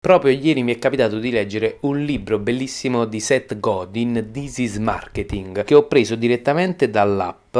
Proprio ieri mi è capitato di leggere un libro bellissimo di Seth Godin, This is Marketing, che ho preso direttamente dall'app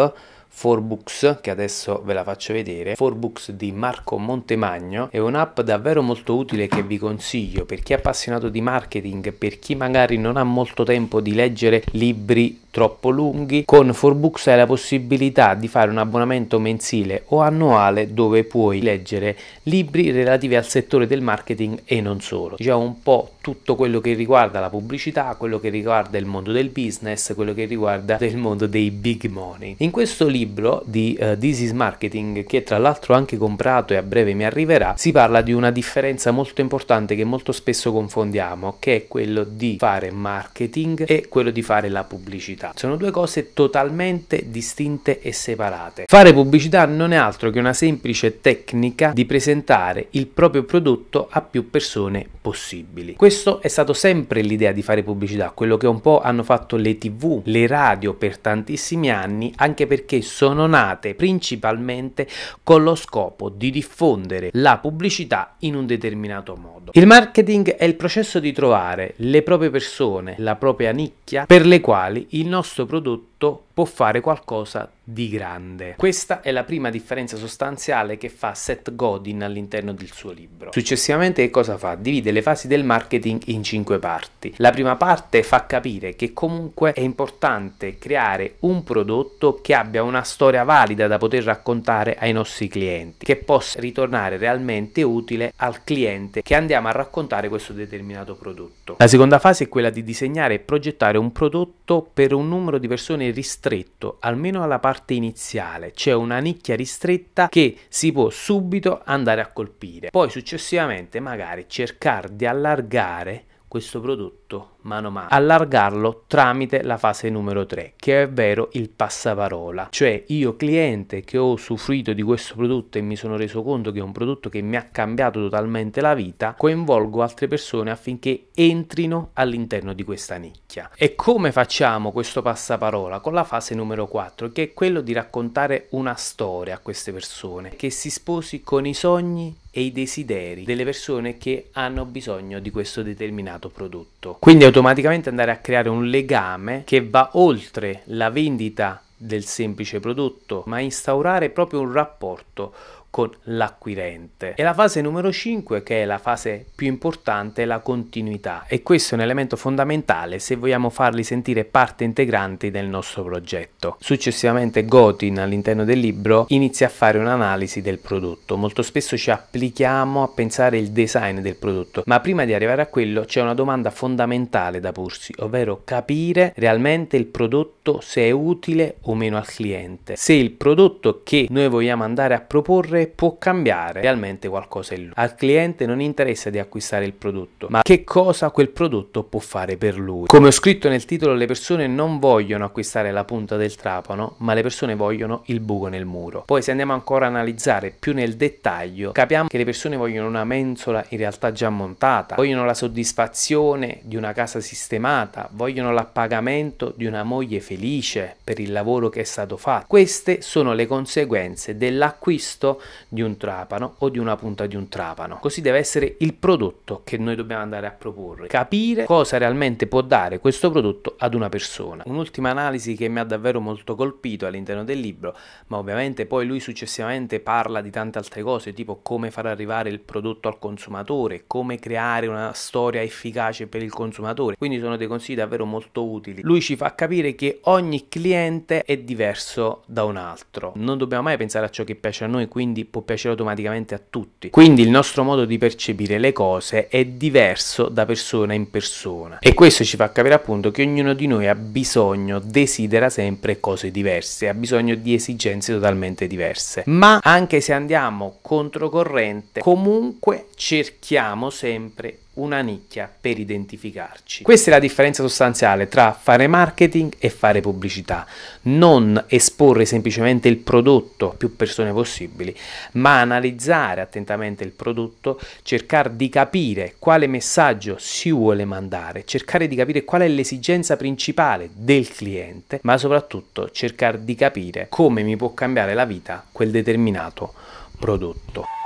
4Books, che adesso ve la faccio vedere, 4Books di Marco Montemagno, è un'app davvero molto utile che vi consiglio per chi è appassionato di marketing, per chi magari non ha molto tempo di leggere libri troppo lunghi, con Forbooks hai la possibilità di fare un abbonamento mensile o annuale dove puoi leggere libri relativi al settore del marketing e non solo. Diciamo un po' tutto quello che riguarda la pubblicità, quello che riguarda il mondo del business, quello che riguarda il mondo dei big money. In questo libro di uh, This is Marketing, che tra l'altro ho anche comprato e a breve mi arriverà, si parla di una differenza molto importante che molto spesso confondiamo, che è quello di fare marketing e quello di fare la pubblicità pubblicità. Sono due cose totalmente distinte e separate. Fare pubblicità non è altro che una semplice tecnica di presentare il proprio prodotto a più persone possibili. Questo è stato sempre l'idea di fare pubblicità, quello che un po' hanno fatto le tv, le radio per tantissimi anni, anche perché sono nate principalmente con lo scopo di diffondere la pubblicità in un determinato modo. Il marketing è il processo di trovare le proprie persone, la propria nicchia per le quali il nostro prodotto tutto può fare qualcosa di grande. Questa è la prima differenza sostanziale che fa Seth Godin all'interno del suo libro. Successivamente che cosa fa? Divide le fasi del marketing in cinque parti. La prima parte fa capire che comunque è importante creare un prodotto che abbia una storia valida da poter raccontare ai nostri clienti, che possa ritornare realmente utile al cliente che andiamo a raccontare questo determinato prodotto. La seconda fase è quella di disegnare e progettare un prodotto per un numero di persone ristretto, almeno alla parte iniziale, c'è una nicchia ristretta che si può subito andare a colpire. Poi successivamente magari cercare di allargare questo prodotto mano a mano, allargarlo tramite la fase numero 3, che è vero il passaparola, cioè io cliente che ho usufruito di questo prodotto e mi sono reso conto che è un prodotto che mi ha cambiato totalmente la vita, coinvolgo altre persone affinché entrino all'interno di questa nicchia. E come facciamo questo passaparola? Con la fase numero 4, che è quello di raccontare una storia a queste persone, che si sposi con i sogni e i desideri delle persone che hanno bisogno di questo determinato prodotto. Quindi automaticamente andare a creare un legame che va oltre la vendita del semplice prodotto, ma instaurare proprio un rapporto, con l'acquirente. E la fase numero 5, che è la fase più importante, è la continuità. E questo è un elemento fondamentale se vogliamo farli sentire parte integrante del nostro progetto. Successivamente Gotin all'interno del libro inizia a fare un'analisi del prodotto. Molto spesso ci applichiamo a pensare il design del prodotto, ma prima di arrivare a quello c'è una domanda fondamentale da porsi, ovvero capire realmente il prodotto se è utile o meno al cliente. Se il prodotto che noi vogliamo andare a proporre produrre può cambiare realmente qualcosa in lui. Al cliente non interessa di acquistare il prodotto, ma che cosa quel prodotto può fare per lui. Come ho scritto nel titolo, le persone non vogliono acquistare la punta del trapano, ma le persone vogliono il buco nel muro. Poi se andiamo ancora a analizzare più nel dettaglio, capiamo che le persone vogliono una mensola in realtà già montata, vogliono la soddisfazione di una casa sistemata, vogliono l'appagamento di una moglie felice per il lavoro che è stato fatto. Queste sono le conseguenze dell'acquisto di un trapano o di una punta di un trapano. Così deve essere il prodotto che noi dobbiamo andare a proporre, capire cosa realmente può dare questo prodotto ad una persona. Un'ultima analisi che mi ha davvero molto colpito all'interno del libro, ma ovviamente poi lui successivamente parla di tante altre cose, tipo come far arrivare il prodotto al consumatore, come creare una storia efficace per il consumatore. Quindi sono dei consigli davvero molto utili. Lui ci fa capire che ogni cliente è diverso da un altro. Non dobbiamo mai pensare a ciò che piace a noi, quindi quindi può piacere automaticamente a tutti. Quindi il nostro modo di percepire le cose è diverso da persona in persona e questo ci fa capire appunto che ognuno di noi ha bisogno, desidera sempre cose diverse, ha bisogno di esigenze totalmente diverse. Ma anche se andiamo controcorrente, comunque cerchiamo sempre una nicchia per identificarci. Questa è la differenza sostanziale tra fare marketing e fare pubblicità. Non esporre semplicemente il prodotto a più persone possibili, ma analizzare attentamente il prodotto, cercare di capire quale messaggio si vuole mandare, cercare di capire qual è l'esigenza principale del cliente, ma soprattutto cercare di capire come mi può cambiare la vita quel determinato prodotto.